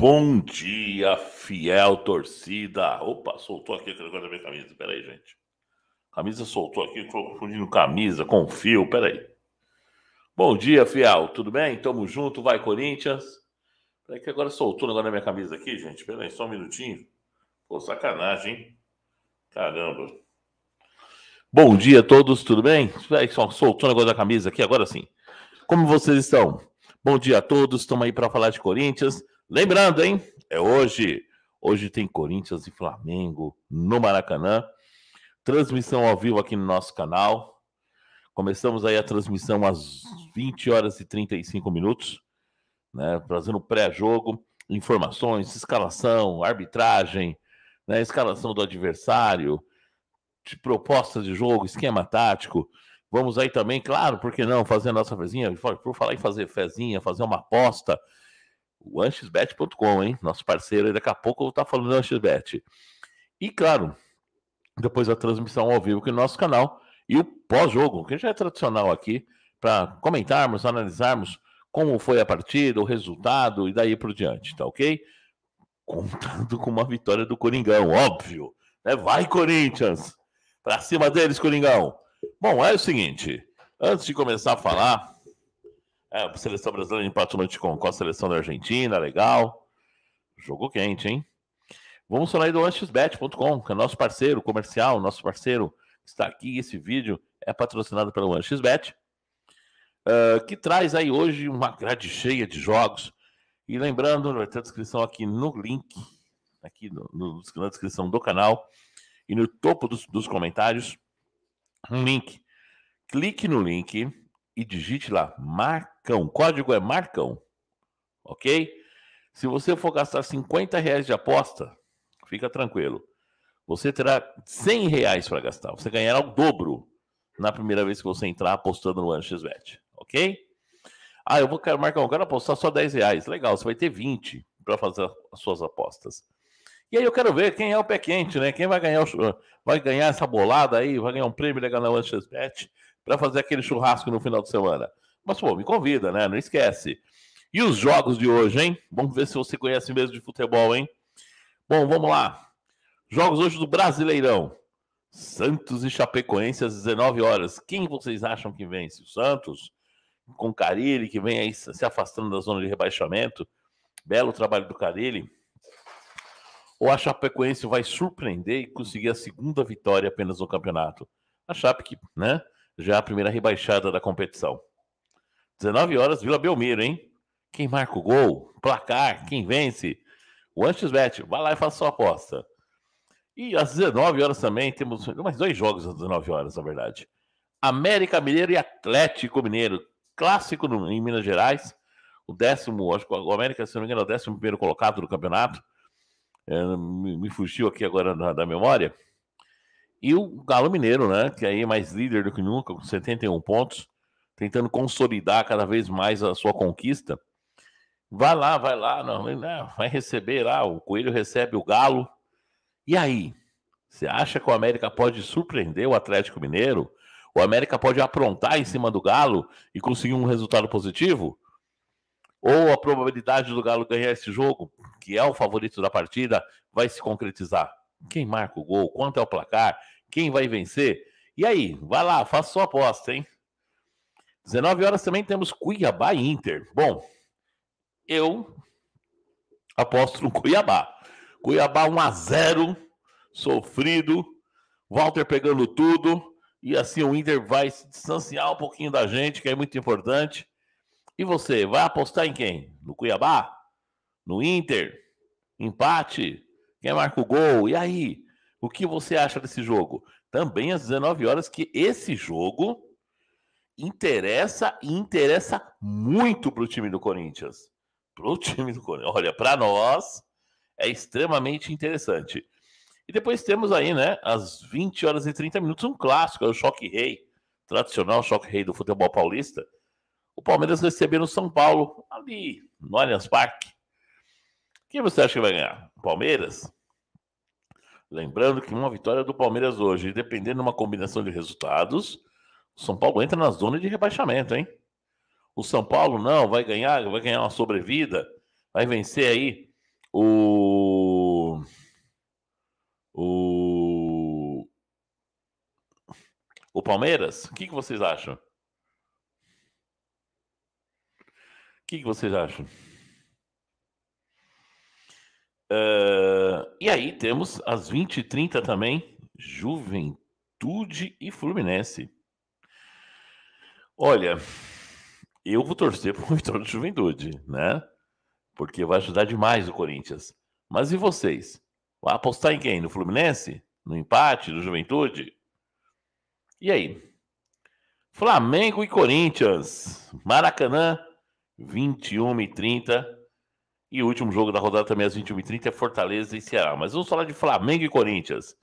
Bom dia, fiel torcida. Opa, soltou aqui aquele negócio da minha camisa. Pera aí, gente. Camisa soltou aqui, estou confundindo camisa com fio. Pera aí. Bom dia, fiel. Tudo bem? Tamo junto. Vai, Corinthians. Pera aí que agora soltou o negócio da minha camisa aqui, gente. Pera aí, só um minutinho. Pô, sacanagem, hein? Caramba. Bom dia a todos, tudo bem? Pera aí, só soltou o negócio da camisa aqui, agora sim. Como vocês estão? Bom dia a todos. Estamos aí para falar de Corinthians. Lembrando, hein? É hoje. Hoje tem Corinthians e Flamengo no Maracanã. Transmissão ao vivo aqui no nosso canal. Começamos aí a transmissão às 20 horas e 35 minutos, né? Trazendo pré-jogo, informações, escalação, arbitragem, né? Escalação do adversário, de propostas de jogo, esquema tático. Vamos aí também, claro, por que não, fazer a nossa fezinha? Por falar em fazer fezinha, fazer uma aposta, o anxbet.com, hein? Nosso parceiro, daqui a pouco eu vou estar tá falando do Anxbet. E claro, depois a transmissão ao vivo aqui no nosso canal e o pós-jogo, que já é tradicional aqui, para comentarmos, analisarmos como foi a partida, o resultado e daí por diante, tá ok? Contando com uma vitória do Coringão, óbvio. Né? Vai, Corinthians! Para cima deles, Coringão! Bom, é o seguinte, antes de começar a falar é, a seleção brasileira empatou noite com a seleção da Argentina, legal. Jogo quente, hein? Vamos falar aí do lanchesbet.com, que é nosso parceiro comercial, nosso parceiro que está aqui. Esse vídeo é patrocinado pelo lanchesbet, uh, que traz aí hoje uma grade cheia de jogos. E lembrando, vai ter a descrição aqui no link, aqui no, no, na descrição do canal e no topo dos, dos comentários, um link. Clique no link e digite lá, marca Marcão. O código é Marcão. Ok? Se você for gastar 50 reais de aposta, fica tranquilo. Você terá 100 reais para gastar. Você ganhará o dobro na primeira vez que você entrar apostando no AnxXBet. Ok? Ah, eu vou, Marcão, eu quero apostar só 10 reais. Legal, você vai ter 20 para fazer as suas apostas. E aí eu quero ver quem é o pé quente, né? Quem vai ganhar, o, vai ganhar essa bolada aí, vai ganhar um prêmio legal na AnxXBet para fazer aquele churrasco no final de semana. Mas, pô, me convida, né? Não esquece. E os jogos de hoje, hein? Vamos ver se você conhece mesmo de futebol, hein? Bom, vamos lá. Jogos hoje do Brasileirão. Santos e Chapecoense às 19 horas. Quem vocês acham que vence? O Santos? Com Carilli, que vem aí se afastando da zona de rebaixamento. Belo trabalho do Carilli. Ou a Chapecoense vai surpreender e conseguir a segunda vitória apenas no campeonato? A Chape, né? Já é a primeira rebaixada da competição. 19 horas, Vila Belmiro, hein? Quem marca o gol, placar, quem vence. O Anxesbet, vai lá e faça sua aposta. E às 19 horas também temos mais dois jogos às 19 horas, na verdade. América Mineiro e Atlético Mineiro, clássico no, em Minas Gerais. O décimo, acho que o América, se não me engano, é o décimo primeiro colocado do campeonato. É, me, me, fugiu aqui agora na, da memória. E o Galo Mineiro, né? Que aí é mais líder do que nunca, com 71 pontos tentando consolidar cada vez mais a sua conquista. Vai lá, vai lá, não, não, né, vai receber lá, o Coelho recebe o Galo. E aí? Você acha que o América pode surpreender o Atlético Mineiro? O América pode aprontar em cima do Galo e conseguir um resultado positivo? Ou a probabilidade do Galo ganhar esse jogo, que é o favorito da partida, vai se concretizar? Quem marca o gol? Quanto é o placar? Quem vai vencer? E aí? Vai lá, faça sua aposta, hein? 19 horas também temos Cuiabá e Inter. Bom, eu aposto no Cuiabá. Cuiabá 1 a 0, sofrido, Walter pegando tudo e assim o Inter vai se distanciar um pouquinho da gente, que é muito importante. E você vai apostar em quem? No Cuiabá? No Inter? Empate? Quem marca o gol? E aí? O que você acha desse jogo? Também às 19 horas que esse jogo interessa e interessa muito para o time do Corinthians. Para o time do Corinthians. Olha, para nós é extremamente interessante. E depois temos aí, né, às 20 horas e 30 minutos, um clássico, é o Choque Rei, tradicional Choque Rei do futebol paulista. O Palmeiras recebendo o São Paulo, ali no Allianz Parque. Quem você acha que vai ganhar? Palmeiras? Lembrando que uma vitória do Palmeiras hoje, dependendo de uma combinação de resultados, o São Paulo entra na zona de rebaixamento, hein? O São Paulo não vai ganhar, vai ganhar uma sobrevida, vai vencer aí o o o Palmeiras. O que, que vocês acham? O que, que vocês acham? Uh, e aí temos às 20h30 também, Juventude e Fluminense. Olha, eu vou torcer para o Vitória de juventude, né? Porque vai ajudar demais o Corinthians. Mas e vocês? Vai apostar em quem? No Fluminense? No empate? No Juventude? E aí? Flamengo e Corinthians. Maracanã, 21h30. E o último jogo da rodada também às 21h30 é Fortaleza e Ceará. Mas vamos falar de Flamengo e Corinthians.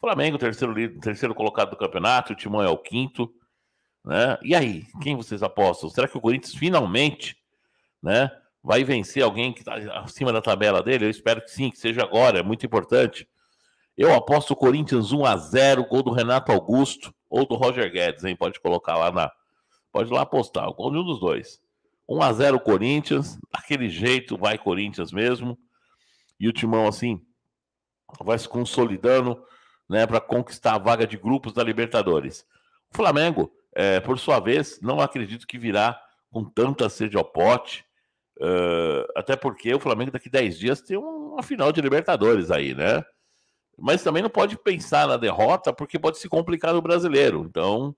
Flamengo, terceiro, terceiro colocado do campeonato, o Timão é o quinto. Né? E aí, quem vocês apostam? Será que o Corinthians finalmente né, vai vencer alguém que está acima da tabela dele? Eu espero que sim, que seja agora, é muito importante. Eu aposto o Corinthians 1 a 0 gol do Renato Augusto ou do Roger Guedes, hein? Pode colocar lá na. Pode lá apostar, o gol de um dos dois. 1 a 0 Corinthians, daquele jeito vai Corinthians mesmo. E o Timão, assim, vai se consolidando né, para conquistar a vaga de grupos da Libertadores. O Flamengo é, por sua vez, não acredito que virá com tanta sede ao pote, uh, até porque o Flamengo daqui 10 dias tem uma final de Libertadores aí, né? Mas também não pode pensar na derrota, porque pode se complicar no brasileiro. Então,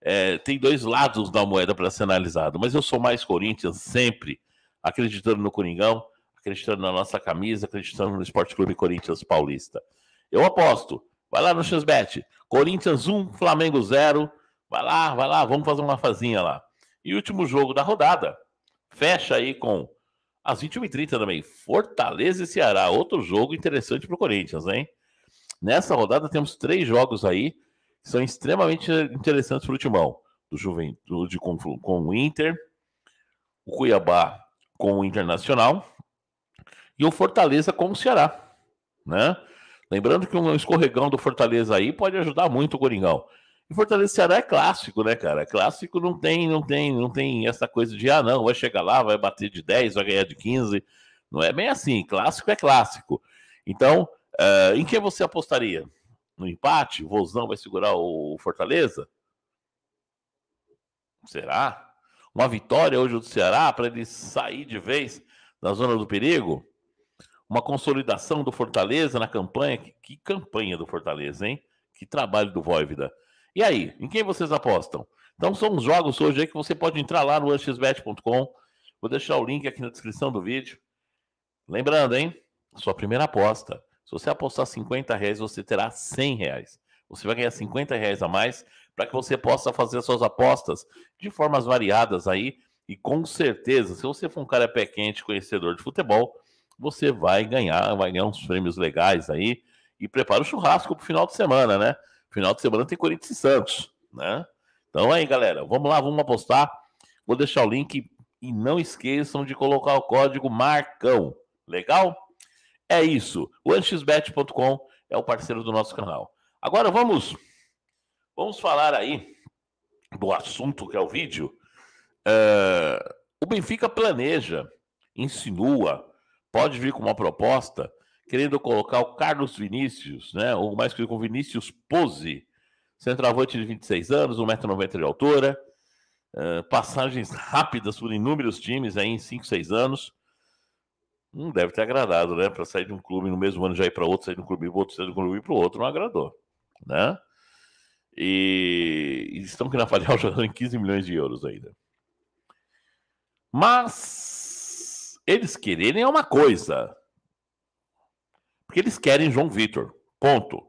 é, tem dois lados da moeda para ser analisado. Mas eu sou mais Corinthians sempre, acreditando no Coringão, acreditando na nossa camisa, acreditando no Esporte Clube Corinthians Paulista. Eu aposto. Vai lá no XBET. Corinthians 1, Flamengo 0. Vai lá, vai lá, vamos fazer uma fazinha lá. E último jogo da rodada. Fecha aí com as 21h30 também. Fortaleza e Ceará. Outro jogo interessante para o Corinthians, hein? Nessa rodada temos três jogos aí que são extremamente interessantes para o Timão. Do Juventude com, com o Inter, o Cuiabá com o Internacional e o Fortaleza com o Ceará, né? Lembrando que um escorregão do Fortaleza aí pode ajudar muito o Coringão. E Fortaleza Ceará é clássico, né, cara? Clássico não tem, não tem, não tem essa coisa de ah, não, vai chegar lá, vai bater de 10, vai ganhar de 15. Não é bem assim. Clássico é clássico. Então, uh, em que você apostaria? No empate? O Vozão vai segurar o Fortaleza? Será? Uma vitória hoje do Ceará para ele sair de vez da zona do perigo? Uma consolidação do Fortaleza na campanha? Que, que campanha do Fortaleza, hein? Que trabalho do Voivoda. E aí, em quem vocês apostam? Então são os jogos hoje aí que você pode entrar lá no anxbet.com. Vou deixar o link aqui na descrição do vídeo. Lembrando, hein? Sua primeira aposta. Se você apostar 50 reais, você terá 100 reais. Você vai ganhar 50 reais a mais para que você possa fazer suas apostas de formas variadas aí. E com certeza, se você for um cara pé quente, conhecedor de futebol, você vai ganhar, vai ganhar uns prêmios legais aí. E prepara o churrasco para o final de semana, né? Final de semana tem Corinthians e Santos, né? Então aí, galera, vamos lá, vamos apostar. Vou deixar o link e não esqueçam de colocar o código Marcão. Legal? É isso. O anxbet.com é o parceiro do nosso canal. Agora vamos vamos falar aí do assunto que é o vídeo. Uh, o Benfica planeja, insinua, pode vir com uma proposta querendo colocar o Carlos Vinícius, né? Ou mais que como Vinícius Pose, centroavante de 26 anos, 1,90m de altura, uh, passagens rápidas por inúmeros times aí em 5, 6 anos. Não deve ter agradado, né? Para sair de um clube no mesmo ano já ir para outro, sair de um clube para outro, sair de um clube para outro, não agradou, né? E, e estão aqui na o jogando em 15 milhões de euros ainda. Mas eles quererem é uma coisa, porque eles querem João Vitor. Ponto.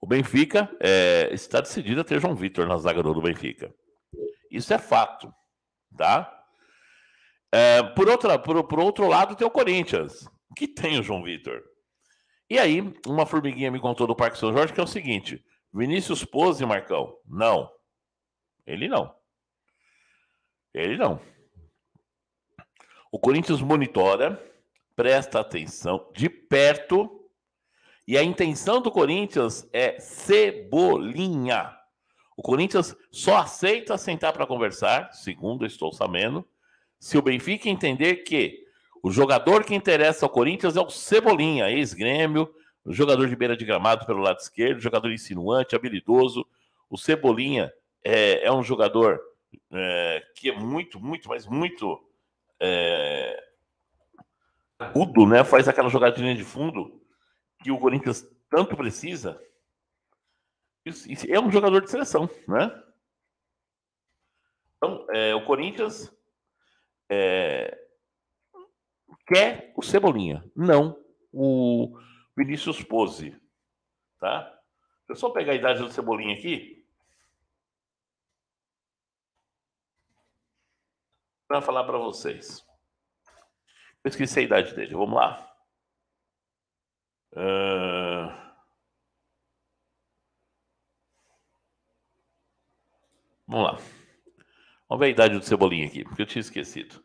O Benfica é, está decidido a ter João Vitor na zaga do Benfica. Isso é fato, tá? É, por, outra, por, por outro lado, tem o Corinthians, que tem o João Vitor. E aí, uma formiguinha me contou do Parque São Jorge que é o seguinte: Vinícius Pose, Marcão? Não. Ele não. Ele não. O Corinthians monitora, presta atenção de perto e a intenção do Corinthians é cebolinha. O Corinthians só aceita sentar para conversar, segundo estou sabendo, se o Benfica entender que o jogador que interessa ao Corinthians é o Cebolinha, ex-grêmio, jogador de beira de gramado pelo lado esquerdo, jogador insinuante, habilidoso. O Cebolinha é, é um jogador é, que é muito, muito, mas muito é, agudo, né? Faz aquela jogadinha de fundo que o Corinthians tanto precisa, é um jogador de seleção, né? Então, é, o Corinthians é, quer o Cebolinha, não o Vinícius Pose, tá? Deixa eu só pegar a idade do Cebolinha aqui. Para falar para vocês. Eu esqueci a idade dele, vamos lá. Uh... Vamos lá. Vamos ver a idade do Cebolinha aqui, porque eu tinha esquecido.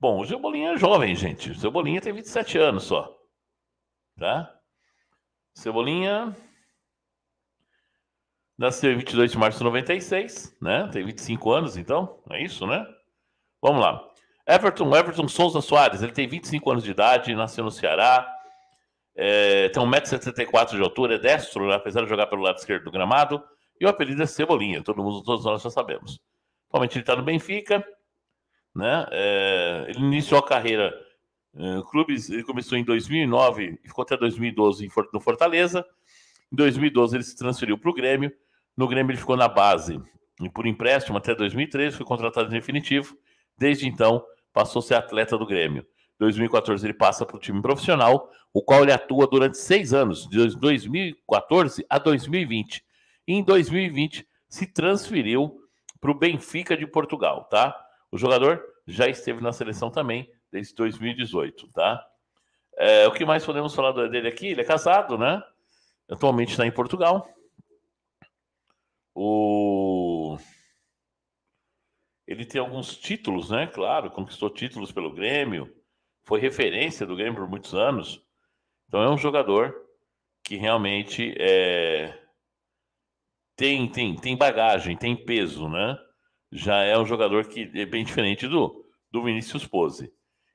Bom, o Cebolinha é jovem, gente. O Cebolinha tem 27 anos só. Tá? Cebolinha nasceu em 22 de março de 96, né? Tem 25 anos, então. É isso, né? Vamos lá. Everton, Everton Souza Soares, ele tem 25 anos de idade, nasceu no Ceará é, tem 1,74m de altura, é destro, né? apesar de jogar pelo lado esquerdo do gramado. E o apelido é Cebolinha, todo mundo, todos nós já sabemos. Atualmente ele está no Benfica. Né? É, ele iniciou a carreira em é, clubes, ele começou em 2009 e ficou até 2012 no Fortaleza. Em 2012 ele se transferiu para o Grêmio. No Grêmio ele ficou na base e por empréstimo até 2013, foi contratado em definitivo. Desde então, passou a ser atleta do Grêmio. 2014 ele passa para o time profissional, o qual ele atua durante seis anos, de 2014 a 2020. E em 2020 se transferiu para o Benfica de Portugal, tá? O jogador já esteve na seleção também desde 2018, tá? É, o que mais podemos falar dele aqui? Ele é casado, né? Atualmente está em Portugal. O... Ele tem alguns títulos, né? Claro, conquistou títulos pelo Grêmio, foi referência do Grêmio por muitos anos. Então é um jogador que realmente é, tem, tem, tem bagagem, tem peso, né? Já é um jogador que é bem diferente do, do Vinícius Pose.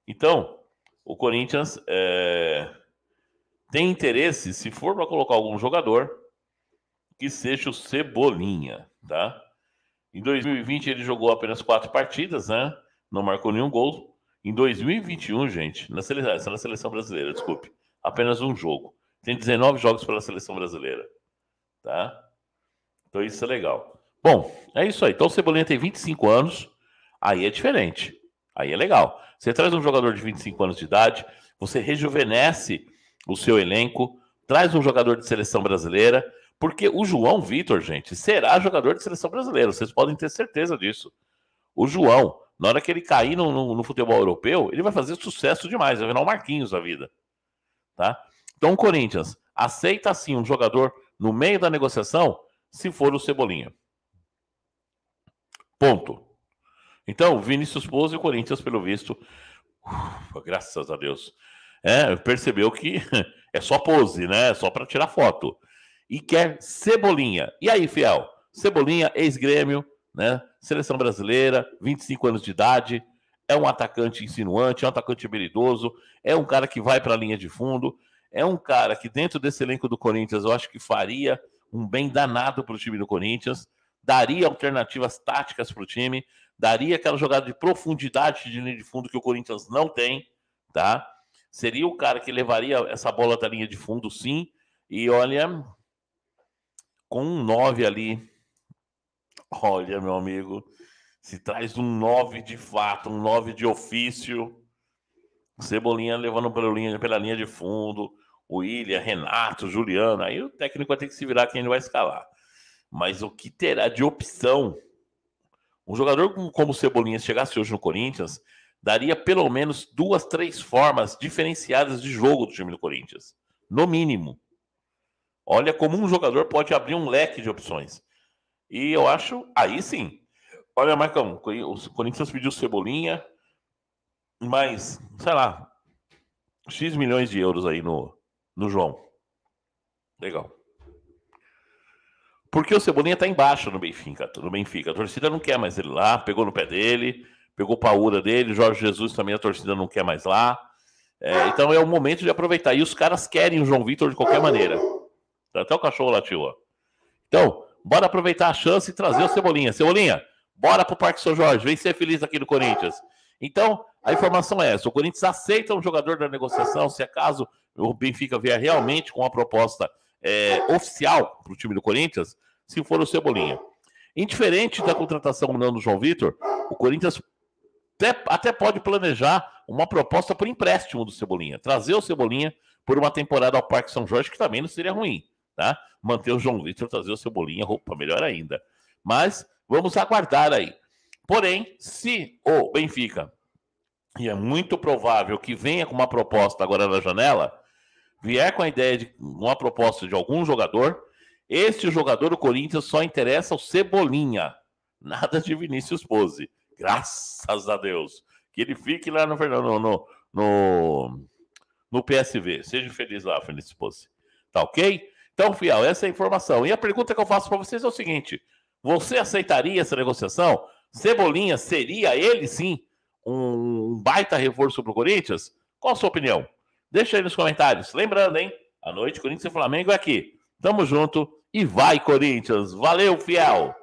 Então, o Corinthians é, tem interesse, se for para colocar algum jogador, que seja o Cebolinha, tá? Em 2020 ele jogou apenas quatro partidas, né? Não marcou nenhum gol, em 2021, gente, na seleção, é na seleção brasileira, desculpe, apenas um jogo. Tem 19 jogos pela seleção brasileira. Tá? Então isso é legal. Bom, é isso aí. Então o Cebolinha tem 25 anos, aí é diferente. Aí é legal. Você traz um jogador de 25 anos de idade, você rejuvenesce o seu elenco, traz um jogador de seleção brasileira, porque o João Vitor, gente, será jogador de seleção brasileira, vocês podem ter certeza disso. O João na hora que ele cair no, no, no futebol europeu, ele vai fazer sucesso demais, vai virar o Marquinhos da vida. Tá? Então, o Corinthians aceita sim um jogador no meio da negociação, se for o Cebolinha. Ponto. Então, Vinícius pose e o Corinthians, pelo visto, graças a Deus, é, percebeu que é só pose, né? É só para tirar foto. E quer Cebolinha. E aí, fiel? Cebolinha, ex-grêmio, né? Seleção brasileira, 25 anos de idade, é um atacante insinuante, é um atacante habilidoso, é um cara que vai para a linha de fundo, é um cara que dentro desse elenco do Corinthians eu acho que faria um bem danado para o time do Corinthians, daria alternativas táticas para o time, daria aquela jogada de profundidade de linha de fundo que o Corinthians não tem, tá? Seria o cara que levaria essa bola da linha de fundo, sim. E olha, com um 9 ali Olha, meu amigo, se traz um 9 de fato, um 9 de ofício, Cebolinha levando pela linha, pela linha de fundo, o William, Renato, Juliano, aí o técnico vai ter que se virar quem ele vai escalar. Mas o que terá de opção? Um jogador como o Cebolinha, se chegasse hoje no Corinthians, daria pelo menos duas, três formas diferenciadas de jogo do time do Corinthians. No mínimo. Olha como um jogador pode abrir um leque de opções. E eu acho, aí sim. Olha, Marcão, o Corinthians pediu cebolinha, mas, sei lá, X milhões de euros aí no, no João. Legal. Porque o Cebolinha tá embaixo no Benfica, no Benfica. A torcida não quer mais ele lá, pegou no pé dele, pegou paura dele, Jorge Jesus também a torcida não quer mais lá. É, então é o momento de aproveitar. E os caras querem o João Vitor de qualquer maneira. Tá até o cachorro latiu, ó. Então, bora aproveitar a chance e trazer o ah. Cebolinha. Cebolinha, bora pro Parque São Jorge, vem ser feliz aqui no Corinthians. Então, a informação é essa: o Corinthians aceita um jogador da negociação, se acaso o Benfica vier realmente com uma proposta é, oficial para o time do Corinthians, se for o Cebolinha. Indiferente da contratação do João Vitor, o Corinthians até, até pode planejar uma proposta por empréstimo do Cebolinha, trazer o Cebolinha por uma temporada ao Parque São Jorge, que também não seria ruim tá? Manter o João Vitor, trazer o Cebolinha, roupa melhor ainda. Mas vamos aguardar aí. Porém, se o Benfica, e é muito provável que venha com uma proposta agora na janela, vier com a ideia de uma proposta de algum jogador, este jogador do Corinthians só interessa o Cebolinha, nada de Vinícius Pose. Graças a Deus. Que ele fique lá no, no, no, no PSV. Seja feliz lá, Vinícius Pose. Tá ok? Então, Fiel, essa é a informação. E a pergunta que eu faço para vocês é o seguinte: você aceitaria essa negociação? Cebolinha seria ele sim um baita reforço para o Corinthians? Qual a sua opinião? Deixa aí nos comentários. Lembrando, hein? À noite, Corinthians e Flamengo é aqui. Tamo junto e vai, Corinthians. Valeu, Fiel!